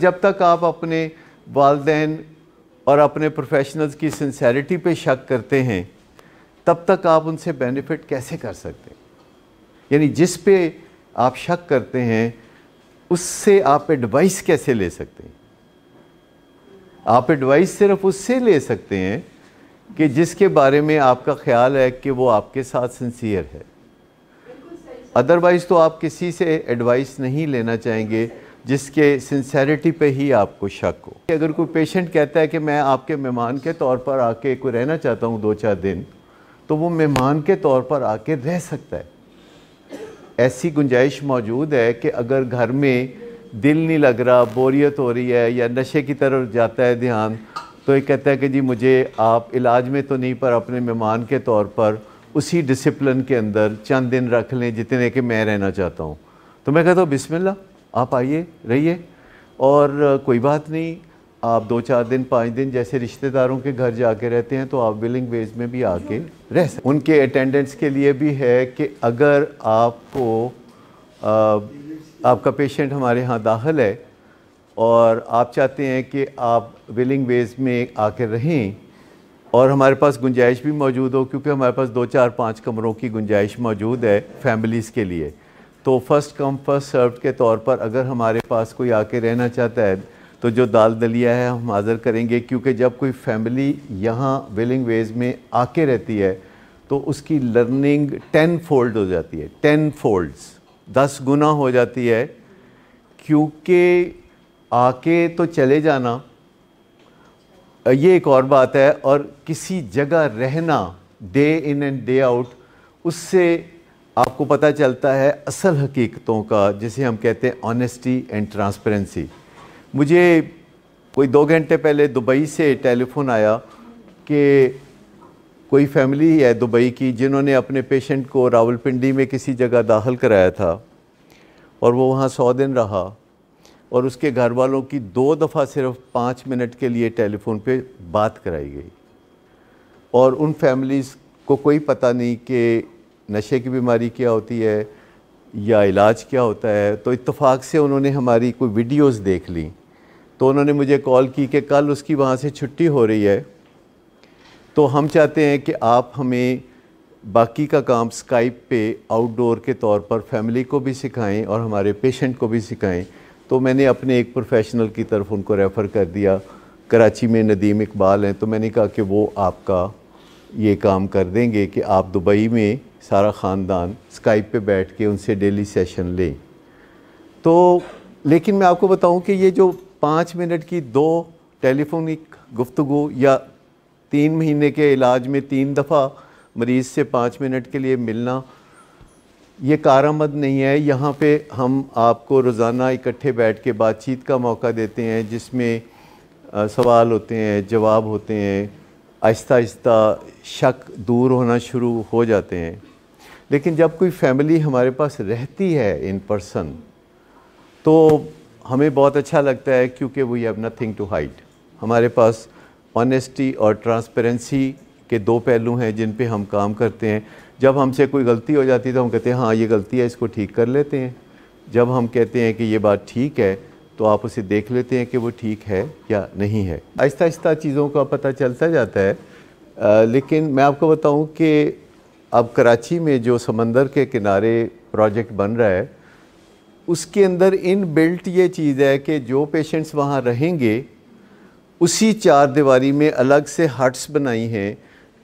जब तक आप अपने वालदेन और अपने प्रोफेशनल्स की सिंसेरिटी पे शक करते हैं तब तक आप उनसे बेनिफिट कैसे कर सकते हैं यानी जिस पे आप शक करते हैं उससे आप एडवाइस कैसे ले सकते हैं आप एडवाइस सिर्फ उससे ले सकते हैं कि जिसके बारे में आपका ख्याल है कि वो आपके साथ सिंसियर है अदरवाइज़ तो आप किसी से एडवाइस नहीं लेना चाहेंगे जिसके सिंसेरिटी पे ही आपको शक हो अगर कोई पेशेंट कहता है कि मैं आपके मेहमान के तौर पर आके कोई रहना चाहता हूँ दो चार दिन तो वो मेहमान के तौर पर आके रह सकता है ऐसी गुंजाइश मौजूद है कि अगर घर में दिल नहीं लग रहा बोरियत हो रही है या नशे की तरफ जाता है ध्यान तो ये कहता है कि जी मुझे आप इलाज में तो नहीं पर अपने मेहमान के तौर पर उसी डिसिप्लिन के अंदर चंद दिन रख लें जितने कि मैं रहना चाहता हूँ तो मैं कहता हूँ बिस्मिल्लाह आप आइए रहिए और कोई बात नहीं आप दो चार दिन पाँच दिन जैसे रिश्तेदारों के घर जाके रहते हैं तो आप बिलिंग वेज में भी आके रह सकते उनके अटेंडेंस के लिए भी है कि अगर आपको आपका पेशेंट हमारे यहाँ दाखिल है और आप चाहते हैं कि आप बिलिंग वेज में आकर रहें और हमारे पास गुंजाइश भी मौजूद हो क्योंकि हमारे पास दो चार पाँच कमरों की गुंजाइश मौजूद है फैमिलीज़ के लिए तो फर्स्ट कम फर्स्ट सर्व के तौर पर अगर हमारे पास कोई आके रहना चाहता है तो जो दाल दलिया है हम हाज़िर करेंगे क्योंकि जब कोई फैमिली यहाँ विलिंग वेज में आके रहती है तो उसकी लर्निंग टेन फोल्ड हो जाती है टेन फोल्ड्स दस गुना हो जाती है क्योंकि आके तो चले जाना ये एक और बात है और किसी जगह रहना day in and day out उससे आपको पता चलता है असल हकीकतों का जिसे हम कहते हैं ऑनेस्टी एंड ट्रांसपेरेंसी मुझे कोई दो घंटे पहले दुबई से टेलीफोन आया कि कोई फैमिली है दुबई की जिन्होंने अपने पेशेंट को रावलपिंडी में किसी जगह दाखिल कराया था और वो वहाँ सौ दिन रहा और उसके घर वालों की दो दफ़ा सिर्फ पाँच मिनट के लिए टेलीफोन पे बात कराई गई और उन फैमिलीज़ को कोई पता नहीं कि नशे की बीमारी क्या होती है या इलाज क्या होता है तो इतफ़ाक़ से उन्होंने हमारी कोई वीडियोस देख ली तो उन्होंने मुझे कॉल की कि कल उसकी वहाँ से छुट्टी हो रही है तो हम चाहते हैं कि आप हमें बाकी का काम स्काइप पे आउटडोर के तौर पर फैमिली को भी सिखाएं और हमारे पेशेंट को भी सिखाएं तो मैंने अपने एक प्रोफेशनल की तरफ उनको रेफ़र कर दिया कराची में नदीम इकबाल हैं तो मैंने कहा कि वो आपका ये काम कर देंगे कि आप दुबई में सारा ख़ानदान स्काइप पे बैठ के उनसे डेली सेशन लें तो लेकिन मैं आपको बताऊं कि ये जो पाँच मिनट की दो टेलीफोनिक गुफ्तु या तीन महीने के इलाज में तीन दफ़ा मरीज़ से पाँच मिनट के लिए मिलना ये कारामद नहीं है यहाँ पे हम आपको रोज़ाना इकट्ठे बैठ के बातचीत का मौका देते हैं जिसमें सवाल होते हैं जवाब होते हैं आहिस्ता आहिस्ता शक दूर होना शुरू हो जाते हैं लेकिन जब कोई फैमिली हमारे पास रहती है इन पर्सन तो हमें बहुत अच्छा लगता है क्योंकि we have nothing to hide हमारे पास ऑनेस्टी और ट्रांसपेरेंसी के दो पहलू हैं जिन पे हम काम करते हैं जब हमसे कोई गलती हो जाती है तो हम कहते हैं हाँ ये गलती है इसको ठीक कर लेते हैं जब हम कहते हैं कि ये बात ठीक है तो आप उसे देख लेते हैं कि वो ठीक है या नहीं है आहिस्ता आहिस्ता चीज़ों का पता चलता जाता है आ, लेकिन मैं आपको बताऊं कि अब कराची में जो समंदर के किनारे प्रोजेक्ट बन रहा है उसके अंदर इन बिल्ट ये चीज़ है कि जो पेशेंट्स वहाँ रहेंगे उसी चार दीवारी में अलग से हट्स बनाई हैं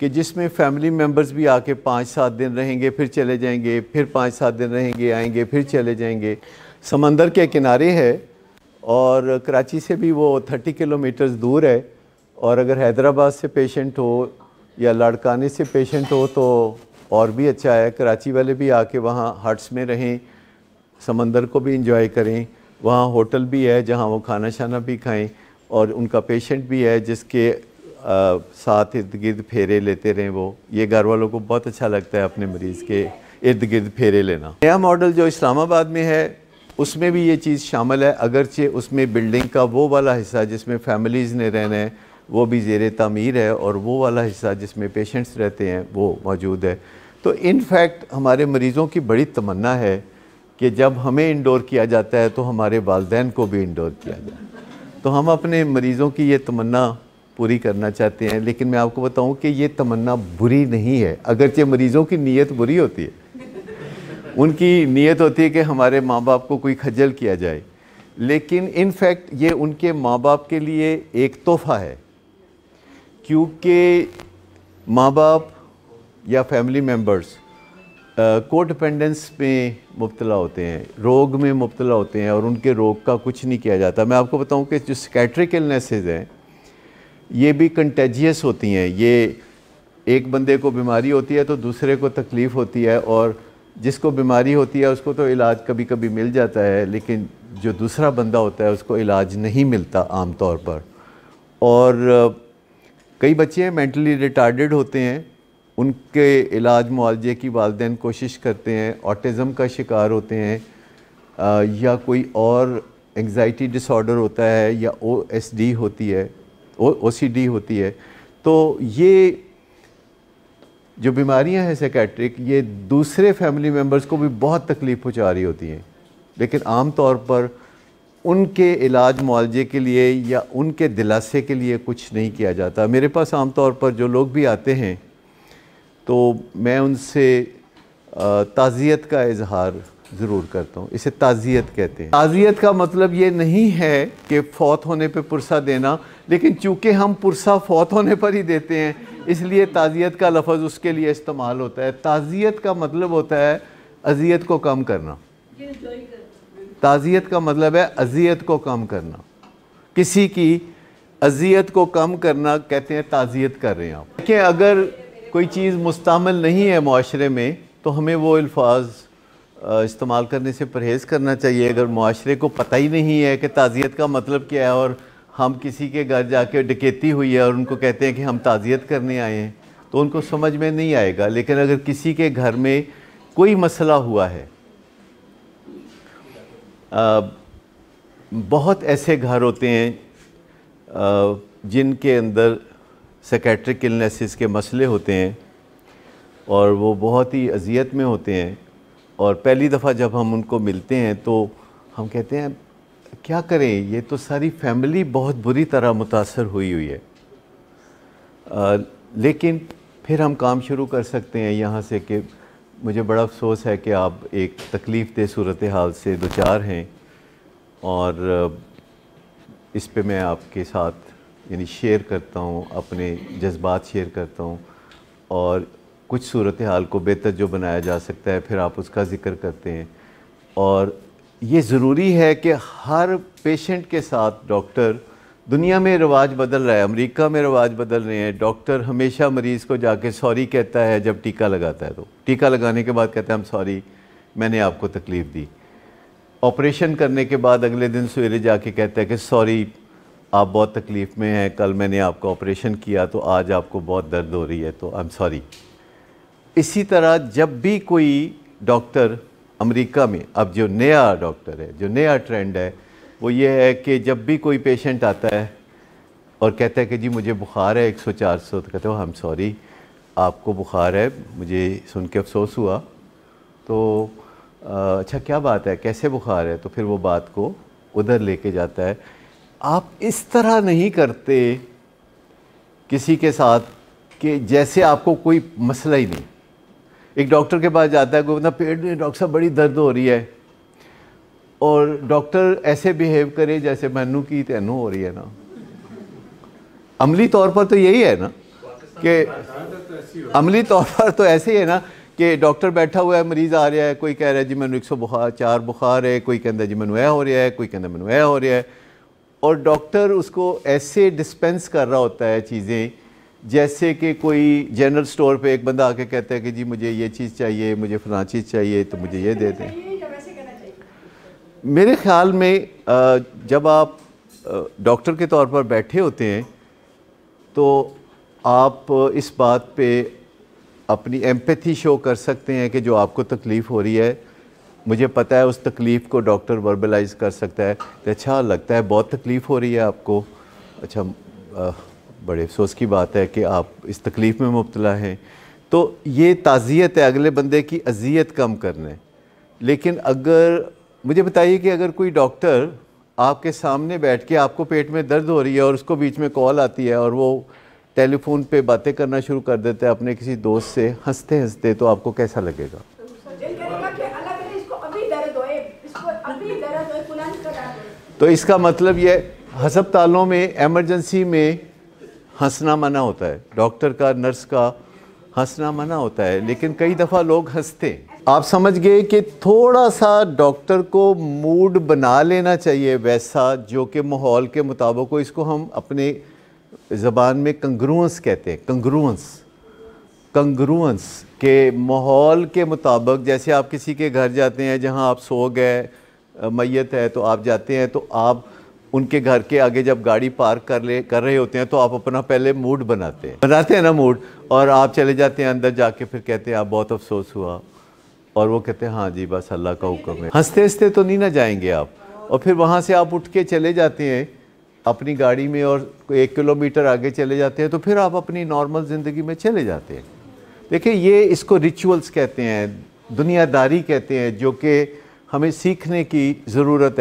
कि जिसमें फैमिली मेम्बर्स भी आके पाँच सात दिन रहेंगे फिर चले जाएंगे फिर पाँच सात दिन रहेंगे आएंगे फिर चले जाएंगे समंदर के किनारे है और कराची से भी वो थर्टी किलोमीटर्स दूर है और अगर हैदराबाद से पेशेंट हो या लाड़काने से पेशेंट हो तो और भी अच्छा है कराची वाले भी आके वहाँ हट्स में रहें समंदर को भी इंजॉय करें वहाँ होटल भी है जहाँ वो खाना शाना भी खाएं और उनका पेशेंट भी है जिसके आ, साथ इर्द गिर्द फेरे लेते रहें वो ये घर वालों को बहुत अच्छा लगता है अपने मरीज़ के इर्द गिर्द फेरे लेना नया मॉडल जो इस्लामाबाद में है उसमें भी ये चीज़ शामिल है अगरचे उसमें बिल्डिंग का वो वाला हिस्सा जिसमें फैमिलीज़ ने रहना है वो भी जेर तमीर है और वो वाला हिस्सा जिसमें पेशेंट्स रहते हैं वो मौजूद है तो इनफैक्ट हमारे मरीज़ों की बड़ी तमन्ना है कि जब हमें इंडोर किया जाता है तो हमारे वालदेन को भी इंडोर किया जाए तो हम अपने मरीज़ों की ये तमन्ना पूरी करना चाहते हैं लेकिन मैं आपको बताऊं कि ये तमन्ना बुरी नहीं है अगरचे मरीज़ों की नीयत बुरी होती है उनकी नीयत होती है कि हमारे माँ बाप को कोई खज्जल किया जाए लेकिन इनफैक्ट ये उनके माँ बाप के लिए एक तोहफ़ा है क्योंकि माँ बाप या फैमिली मेम्बर्स को डिपेंडेंस में मुबतला होते हैं रोग में मुबतला होते हैं और उनके रोग का कुछ नहीं किया जाता मैं आपको बताऊं कि जो सिकेट्रिक इलनेसेज हैं ये भी कंटेजियस होती हैं ये एक बंदे को बीमारी होती है तो दूसरे को तकलीफ़ होती है और जिसको बीमारी होती है उसको तो इलाज कभी कभी मिल जाता है लेकिन जो दूसरा बंदा होता है उसको इलाज नहीं मिलता आम तौर पर और कई बच्चे मेंटली रिटार्डेड होते हैं उनके इलाज मुआवजे की वालदेन कोशिश करते हैं ऑटिज़म का शिकार होते हैं आ, या कोई और एंग्ज़ाइटी डिसऑर्डर होता है या ओ एस डी होती है ओ ओ सी डी होती है तो ये जो बीमारियां हैं सेकेट्रिक ये दूसरे फैमिली मेम्बर्स को भी बहुत तकलीफ़ पहुँचा रही होती हैं लेकिन आम तौर पर उनके इलाज मुआवजे के लिए या उनके दिलासे के लिए कुछ नहीं किया जाता मेरे पास आमतौर पर जो लोग भी आते हैं तो मैं उनसे ताज़ियत का इजहार ज़रूर करता हूँ इसे ताज़ियत कहते हैं ताज़ियत का मतलब ये नहीं है कि फ़ौत होने पे पुरसा देना लेकिन चूँकि हम पुरसा फ़ौत होने पर ही देते हैं इसलिए ताज़ियत का लफज उसके लिए इस्तेमाल होता है ताज़ियत का मतलब होता है अजियत को कम करना ताज़ियत का मतलब है अजियत को कम करना किसी की अजियत को कम करना कहते हैं ताज़ियत कर रहे हैं आप देखिए अगर कोई चीज़ मुस्तमल नहीं है माशरे में तो हमें वो अल्फाज इस्तेमाल करने से परहेज़ करना चाहिए अगर माशरे को पता ही नहीं है कि ताज़ियत का मतलब क्या है और हम किसी के घर जाके डकेती हुई है और उनको कहते हैं कि हम ताज़ियत करने आए हैं तो उनको समझ में नहीं आएगा लेकिन अगर किसी के घर में कोई मसला हुआ है आ, बहुत ऐसे घर होते हैं आ, जिनके अंदर सेकेट्रिक इलनेसिस के मसले होते हैं और वो बहुत ही अजियत में होते हैं और पहली दफ़ा जब हम उनको मिलते हैं तो हम कहते हैं क्या करें ये तो सारी फैमिली बहुत बुरी तरह मुतासर हुई हुई है आ, लेकिन फिर हम काम शुरू कर सकते हैं यहाँ से कि मुझे बड़ा अफसोस है कि आप एक तकलीफ़ दे सूरत हाल से दो चार हैं और इस पे मैं आपके साथ यानी शेयर करता हूँ अपने जज्बात शेयर करता हूँ और कुछ सूरत हाल को बेहतर जो बनाया जा सकता है फिर आप उसका ज़िक्र करते हैं और ये ज़रूरी है कि हर पेशेंट के साथ डॉक्टर दुनिया में रिवाज बदल रहा है अमेरिका में रिवाज बदल रहे हैं डॉक्टर हमेशा मरीज़ को जाके सॉरी कहता है जब टीका लगाता है तो टीका लगाने के बाद कहते हैं हम सॉरी मैंने आपको तकलीफ़ दी ऑपरेशन करने के बाद अगले दिन सवेरे जाके कहता है कि सॉरी आप बहुत तकलीफ़ में हैं कल मैंने आपका ऑपरेशन किया तो आज आपको बहुत दर्द हो रही है तो आई एम सॉरी इसी तरह जब भी कोई डॉक्टर अमेरिका में अब जो नया डॉक्टर है जो नया ट्रेंड है वो ये है कि जब भी कोई पेशेंट आता है और कहता है कि जी मुझे बुखार है 100 400 तो कहते हो हम सॉरी आपको बुखार है मुझे सुन के अफसोस हुआ तो अच्छा क्या बात है कैसे बुखार है तो फिर वो बात को उधर लेके जाता है आप इस तरह नहीं करते किसी के साथ कि जैसे आपको कोई मसला ही नहीं एक डॉक्टर के पास जाता है कोई बंदा पेट में डॉक्टर साहब बड़ी दर्द हो रही है और डॉक्टर ऐसे बिहेव करे जैसे मैनू की तेनू हो रही है ना अमली तौर पर तो यही है ना कि अमली तौर पर तो ऐसे ही है ना कि डॉक्टर बैठा हुआ है मरीज़ आ रहा है कोई कह रहा है जी मैं एक सौ बुखार चार बुखार है कोई कहता जी मैं ऐ हो रहा है कोई कहता मैं ऐ हो रहा है और डॉक्टर उसको ऐसे डिस्पेंस कर रहा होता है चीज़ें जैसे कि कोई जनरल स्टोर पे एक बंदा आके कहता है कि जी मुझे ये चीज़ चाहिए मुझे फला चीज़ चाहिए तो मुझे ये दे दें मेरे ख्याल में जब आप डॉक्टर के तौर पर बैठे होते हैं तो आप इस बात पे अपनी एम्पैथी शो कर सकते हैं कि जो आपको तकलीफ़ हो रही है मुझे पता है उस तकलीफ़ को डॉक्टर वर्बलाइज कर सकता है तो अच्छा लगता है बहुत तकलीफ़ हो रही है आपको अच्छा आ, बड़े अफसोस की बात है कि आप इस तकलीफ़ में मुबतला हैं तो ये ताज़ियत है अगले बंदे की अजियत कम करने लेकिन अगर मुझे बताइए कि अगर कोई डॉक्टर आपके सामने बैठ के आपको पेट में दर्द हो रही है और उसको बीच में कॉल आती है और वो टेलीफोन पे बातें करना शुरू कर देता है अपने किसी दोस्त से हंसते हंसते तो आपको कैसा लगेगा इसको अभी दर्द होए इसको अभी दर्द होए तुरंत दो तो इसका मतलब ये हस्पतालों में एमरजेंसी में हंसना मना होता है डॉक्टर का नर्स का हंसना मना होता है लेकिन कई दफ़ा लोग हंसते आप समझ गए कि थोड़ा सा डॉक्टर को मूड बना लेना चाहिए वैसा जो कि माहौल के मुताबिक हो इसको हम अपने ज़बान में कंग्रुअंस कहते हैं कंग्रुअंस कंग्रुएंस के माहौल के मुताबिक जैसे आप किसी के घर जाते हैं जहाँ आप सो गए मैत है तो आप जाते हैं तो आप उनके घर के आगे जब गाड़ी पार्क कर ले कर रहे होते हैं तो आप अपना पहले मूड बनाते हैं बनाते हैं ना मूड और आप चले जाते हैं अंदर जाके फिर कहते हैं आप बहुत अफसोस हुआ और वो कहते हैं हाँ जी बस अल्लाह का हुक्म है हंसते हंसते तो नहीं ना जाएंगे आप और फिर वहाँ से आप उठ के चले जाते हैं अपनी गाड़ी में और एक किलोमीटर आगे चले जाते हैं तो फिर आप अपनी नॉर्मल ज़िंदगी में चले जाते हैं देखिए ये इसको रिचुअल्स कहते हैं दुनियादारी कहते हैं जो कि हमें सीखने की ज़रूरत है